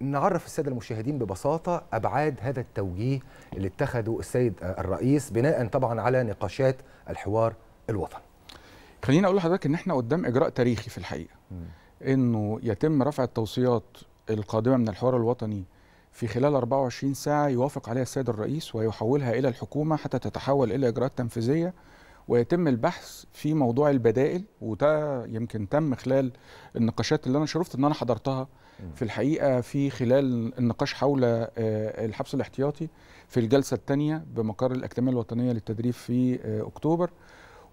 نعرف الساده المشاهدين ببساطه ابعاد هذا التوجيه اللي اتخذه السيد الرئيس بناء طبعا على نقاشات الحوار الوطني. خليني اقول لحضرتك ان احنا قدام اجراء تاريخي في الحقيقه. انه يتم رفع التوصيات القادمه من الحوار الوطني في خلال 24 ساعه يوافق عليها السيد الرئيس ويحولها الى الحكومه حتى تتحول الى اجراءات تنفيذيه ويتم البحث في موضوع البدائل وده يمكن تم خلال النقاشات اللي انا شرفت ان انا حضرتها في الحقيقه في خلال النقاش حول آه، الحبس الاحتياطي في الجلسه الثانيه بمقر الاكاديميه الوطنيه للتدريب في آه، اكتوبر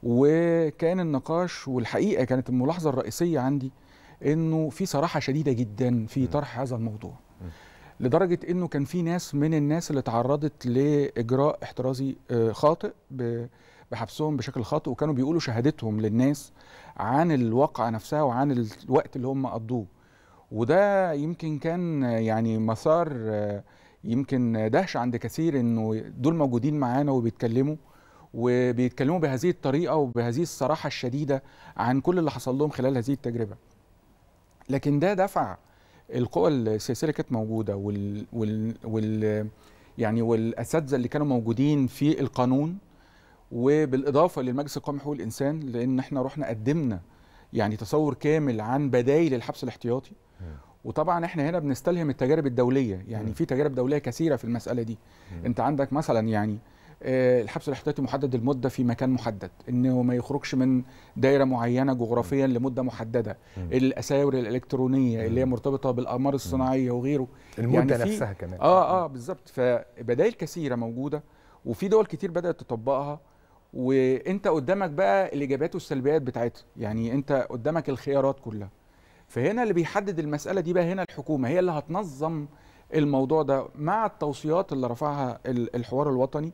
وكان النقاش والحقيقه كانت الملاحظه الرئيسيه عندي انه في صراحه شديده جدا في طرح هذا الموضوع لدرجه انه كان في ناس من الناس اللي تعرضت لاجراء احترازي آه، خاطئ بحبسهم بشكل خاطئ وكانوا بيقولوا شهادتهم للناس عن الواقعة نفسها وعن الوقت اللي هم قضوه وده يمكن كان يعني مسار يمكن دهش عند كثير انه دول موجودين معانا وبيتكلموا وبيتكلموا بهذه الطريقه وبهذه الصراحه الشديده عن كل اللي حصل لهم خلال هذه التجربه. لكن ده دفع القوى السياسيه اللي كانت موجوده وال, وال, وال يعني والاساتذه اللي كانوا موجودين في القانون وبالاضافه للمجلس القومي لحقوق الانسان لان احنا رحنا قدمنا يعني تصور كامل عن بدايل الحبس الاحتياطي وطبعا احنا هنا بنستلهم التجارب الدوليه يعني في تجارب دوليه كثيره في المساله دي انت عندك مثلا يعني آه، الحبس الاحتياطي محدد المده في مكان محدد انه ما يخرجش من دايره معينه جغرافيا لمده محدده الاساور الالكترونيه اللي هي مرتبطه بالاقمار الصناعيه وغيره يعني المده يعني نفسها كمان اه اه بالظبط فبدائل كثيره موجوده وفي دول كتير بدات تطبقها وانت قدامك بقى الايجابيات والسلبيات بتاعتها يعني انت قدامك الخيارات كلها فهنا اللي بيحدد المساله دي بقى هنا الحكومه هي اللي هتنظم الموضوع ده مع التوصيات اللي رفعها الحوار الوطني